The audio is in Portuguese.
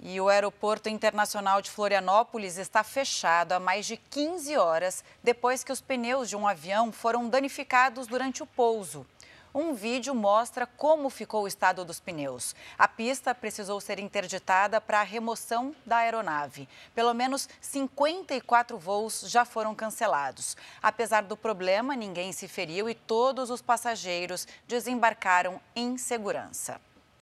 E o Aeroporto Internacional de Florianópolis está fechado há mais de 15 horas depois que os pneus de um avião foram danificados durante o pouso. Um vídeo mostra como ficou o estado dos pneus. A pista precisou ser interditada para a remoção da aeronave. Pelo menos 54 voos já foram cancelados. Apesar do problema, ninguém se feriu e todos os passageiros desembarcaram em segurança.